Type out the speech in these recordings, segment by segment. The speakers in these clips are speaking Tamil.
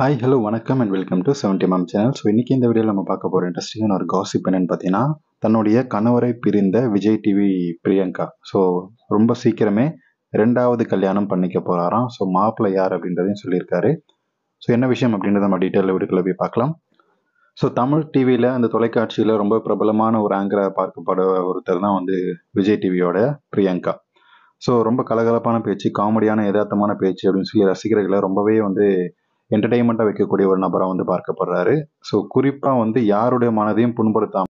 ஹாய் ஹலோ வணக்கம் and welcome to seventy ma'am channel so இன்றைக்கி இந்த வீடியோவில் நம்ம பார்க்க போகிற இன்ட்ரெஸ்டிங்கான ஒரு காசிப் என்னென்னு பார்த்தீங்கன்னா தன்னுடைய கணவரை பிரிந்த விஜய் டிவி பிரியங்கா ஸோ ரொம்ப சீக்கிரமே ரெண்டாவது கல்யாணம் பண்ணிக்க போகிறாராம் ஸோ மாப்பிள்ளை யார் அப்படின்றதையும் சொல்லியிருக்காரு ஸோ என்ன விஷயம் அப்படின்றத நம்ம டீட்டெயில் வீடுக்குள்ளே போய் பார்க்கலாம் ஸோ தமிழ் டிவியில் அந்த தொலைக்காட்சியில் ரொம்ப பிரபலமான ஒரு ஆங்கராக பார்க்கப்பட ஒருத்தர் தான் வந்து விஜய் டிவியோட பிரியங்கா ஸோ ரொம்ப கலகலப்பான பேச்சு காமெடியான யதார்த்தமான பேச்சு அப்படின்னு சொல்லி ரசிகர்களை ரொம்பவே வந்து என்டர்டெயின்மெண்ட்டாக வைக்கக்கூடிய ஒரு நபராக வந்து பார்க்கப்படுறாரு ஸோ குறிப்பாக வந்து யாருடைய மனதையும் புண்படுத்தாமல்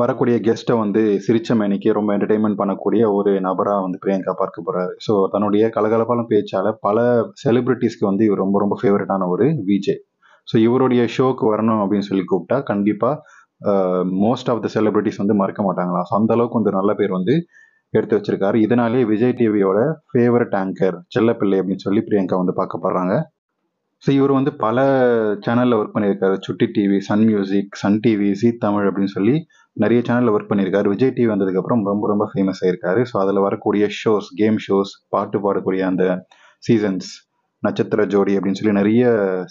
வரக்கூடிய கெஸ்ட்டை வந்து சிரிச்ச மேனிக்கு ரொம்ப என்டர்டெயின்மெண்ட் பண்ணக்கூடிய ஒரு நபராக வந்து பிரியங்கா பார்க்க போகிறாரு ஸோ தன்னுடைய கலகலப்பாலும் பேச்சால் பல செலிப்ரிட்டிஸ்க்கு வந்து இவர் ரொம்ப ரொம்ப ஃபேவரட்டான ஒரு விஜய் ஸோ இவருடைய ஷோக்கு வரணும் அப்படின்னு சொல்லி கூப்பிட்டா கண்டிப்பாக மோஸ்ட் ஆஃப் த செலிப்ரிட்டிஸ் வந்து மறக்க மாட்டாங்களா ஸோ அந்தளவுக்கு வந்து நல்ல பேர் வந்து எடுத்து வச்சிருக்காரு இதனாலே விஜய் டிவியோட ஃபேவரட் ஆங்கர் செல்லப்பிள்ளை அப்படின்னு சொல்லி பிரியங்கா வந்து பார்க்கப்படுறாங்க ஸோ இவர் வந்து பல சேனலில் ஒர்க் பண்ணியிருக்காரு Chutti TV Sun Music Sun TV Zee Tamil அப்படின்னு சொல்லி நிறைய சேனலில் ஒர்க் பண்ணியிருக்காரு விஜய் டிவி வந்ததுக்கப்புறம் ரொம்ப ரொம்ப ஃபேமஸ் ஆயிருக்காரு ஸோ அதில் வரக்கூடிய ஷோஸ் கேம் ஷோஸ் பாட்டு பாடக்கூடிய அந்த சீசன்ஸ் நட்சத்திர ஜோடி அப்படின்னு சொல்லி நிறைய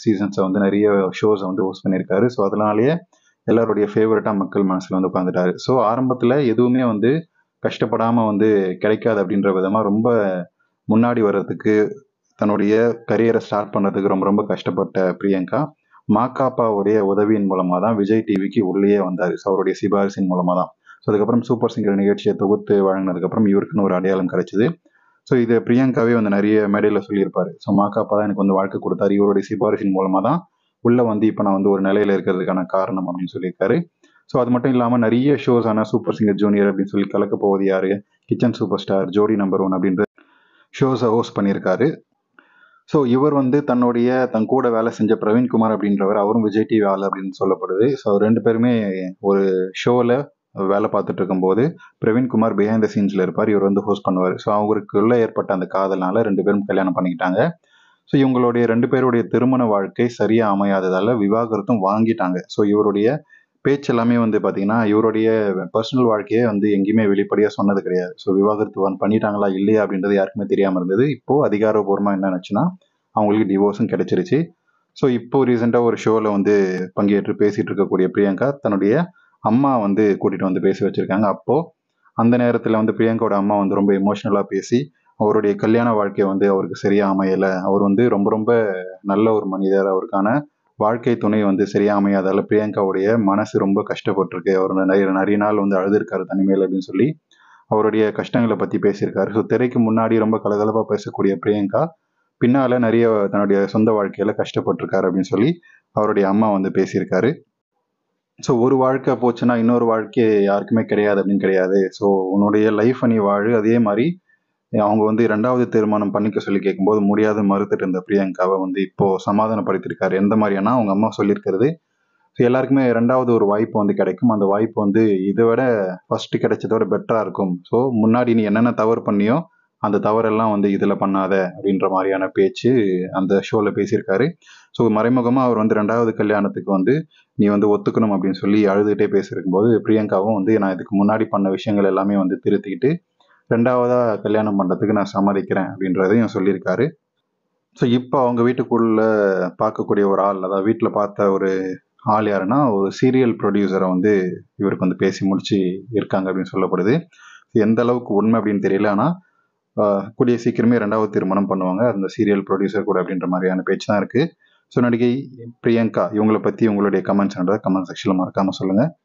சீசன்ஸை வந்து நிறைய ஷோஸை வந்து ஹோஸ்ட் பண்ணியிருக்காரு ஸோ அதனாலேயே எல்லாருடைய ஃபேவரட்டாக மக்கள் மனசில் வந்து உட்காந்துட்டாரு ஸோ ஆரம்பத்தில் எதுவுமே வந்து கஷ்டப்படாமல் வந்து கிடைக்காது அப்படின்ற விதமாக ரொம்ப முன்னாடி வர்றதுக்கு தன்னுடைய கரியரை ஸ்டார்ட் பண்ணதுக்கு ரொம்ப ரொம்ப கஷ்டப்பட்ட பிரியங்கா மாக்காப்பாவுடைய உதவியின் மூலமாக தான் விஜய் டிவிக்கு உள்ளேயே வந்தார் ஸோ அவருடைய சிபாரிசின் மூலமாக தான் ஸோ அதுக்கப்புறம் சூப்பர் சிங்கர் நிகழ்ச்சியை தொகுத்து வழங்கினதுக்கப்புறம் இவருக்குன்னு ஒரு அடையாளம் கிடைச்சிது ஸோ இது பிரியங்காவே வந்து நிறைய மேடையில் சொல்லியிருப்பார் ஸோ மாக்காப்பா தான் எனக்கு வந்து வாழ்க்கை கொடுத்தாரு இவருடைய சிபாரிசின் மூலமாக தான் உள்ளே வந்து இப்போ நான் வந்து ஒரு நிலையில் இருக்கிறதுக்கான காரணம் அப்படின்னு சொல்லியிருக்காரு ஸோ அது மட்டும் இல்லாமல் நிறைய ஷோஸ் ஆனால் சூப்பர் சிங்கர் ஜூனியர் அப்படின்னு சொல்லி கலக்க போவது யாரு kitchen superstar Jodi number one அப்படின்ற ஷோஸை ஹோஸ்ட் பண்ணியிருக்காரு ஸோ இவர் வந்து தன்னுடைய தன் கூட வேலை செஞ்ச பிரவீன்குமார் அப்படின்றவர் அவரும் விஜய் டிவி ஆள் அப்படின்னு சொல்லப்படுது ஸோ ரெண்டு பேருமே ஒரு ஷோவில் வேலை பார்த்துட்டு இருக்கும்போது பிரவீன்குமார் பிஹைண்ட் த சீன்ஸில் இருப்பார் இவர் வந்து ஹோஸ்ட் பண்ணுவார் ஸோ அவங்களுக்குள்ளே ஏற்பட்ட அந்த காதல்னால ரெண்டு பேரும் கல்யாணம் பண்ணிக்கிட்டாங்க ஸோ இவங்களுடைய ரெண்டு பேருடைய திருமண வாழ்க்கை சரியாக அமையாததால் விவாகரத்தும் வாங்கிட்டாங்க ஸோ இவருடைய பேச்சு எல்லாமே வந்து பார்த்தீங்கன்னா இவருடைய பர்சனல் வாழ்க்கையை வந்து எங்கேயுமே வெளிப்படையாக சொன்னது கிடையாது ஸோ விவாகரத்து பண்ணிட்டாங்களா இல்லையா அப்படின்றது யாருக்குமே தெரியாமல் இருந்தது இப்போது அதிகாரபூர்வமாக என்ன நினச்சுன்னா அவங்களுக்கு டிவோர்ஸும் கிடைச்சிருச்சு ஸோ இப்போ ரீசெண்டாக ஒரு ஷோவில் வந்து பங்கேற்று பேசிகிட்டு இருக்கக்கூடிய பிரியங்கா தன்னுடைய அம்மா வந்து கூட்டிகிட்டு வந்து பேசி வச்சுருக்காங்க அப்போது அந்த நேரத்தில் வந்து பிரியங்காவோட அம்மா வந்து ரொம்ப எமோஷ்னலாக பேசி அவருடைய கல்யாண வாழ்க்கையை வந்து அவருக்கு சரியாக அமையலை அவர் வந்து ரொம்ப ரொம்ப நல்ல ஒரு மனிதர் அவருக்கான வாழ்க்கை துணை வந்து சரியாக அமையாதால் பிரியங்காவுடைய மனசு ரொம்ப கஷ்டப்பட்டிருக்கு அவர் நிறைய நிறைய நாள் வந்து அழுதுருக்காரு தனிமையில் அப்படின்னு சொல்லி அவருடைய கஷ்டங்களை பற்றி பேசியிருக்காரு ஸோ திரைக்கு முன்னாடி ரொம்ப கலகலப்பாக பேசக்கூடிய பிரியங்கா பின்னால் நிறைய தன்னுடைய சொந்த வாழ்க்கையில் கஷ்டப்பட்டிருக்காரு அப்படின்னு சொல்லி அவருடைய அம்மா வந்து பேசியிருக்காரு ஸோ ஒரு வாழ்க்கை போச்சுன்னா இன்னொரு வாழ்க்கை யாருக்குமே கிடையாது அப்படின்னு கிடையாது ஸோ உன்னுடைய லைஃப் நீ வாழு அதே மாதிரி அவங்க வந்து இரண்டாவது தீர்மானம் பண்ணிக்க சொல்லி கேட்கும்போது முடியாத மறுத்துட்டு இருந்த பிரியங்காவை வந்து இப்போ சமாதானப்படுத்தியிருக்காரு எந்த மாதிரியானா அவங்க அம்மா சொல்லியிருக்கிறது ஸோ எல்லாருக்குமே ரெண்டாவது ஒரு வாய்ப்பு வந்து கிடைக்கும் அந்த வாய்ப்பு வந்து இதை விட ஃபர்ஸ்ட் கிடைச்சதோட பெட்டராக இருக்கும் ஸோ முன்னாடி நீ என்னென்ன தவறு பண்ணியோ அந்த தவறெல்லாம் வந்து இதில் பண்ணாத அப்படின்ற மாதிரியான பேச்சு அந்த ஷோவில் பேசியிருக்காரு ஸோ மறைமுகமாக அவர் வந்து ரெண்டாவது கல்யாணத்துக்கு வந்து நீ வந்து ஒத்துக்கணும் அப்படின்னு சொல்லி அழுதுகிட்டே பேசியிருக்கும்போது பிரியங்காவும் வந்து நான் இதுக்கு முன்னாடி பண்ண விஷயங்கள் எல்லாமே வந்து திருத்திக்கிட்டு ரெண்டாவதாக கல்யாணம் பண்ணுறதுக்கு நான் சம்மதிக்கிறேன் அப்படின்றதையும் சொல்லியிருக்காரு ஸோ இப்போ அவங்க வீட்டுக்குள்ளே பார்க்கக்கூடிய ஒரு ஆள் அதாவது வீட்டில் பார்த்த ஒரு ஆள் யாருன்னா ஒரு சீரியல் ப்ரொடியூசரை வந்து இவருக்கு வந்து பேசி முடிச்சு இருக்காங்க அப்படின்னு சொல்லப்படுது எந்த அளவுக்கு உண்மை அப்படின்னு தெரியல ஆனால் கூடிய சீக்கிரமே ரெண்டாவது திருமணம் பண்ணுவாங்க அந்த சீரியல் ப்ரொடியூசர் கூட அப்படின்ற மாதிரியான பேச்சு தான் இருக்குது ஸோ நடிகை பிரியங்கா இவங்களை பற்றி உங்களுடைய கமெண்ட்ஸ் கமெண்ட் செக்ஷனில் மறக்காமல் சொல்லுங்கள்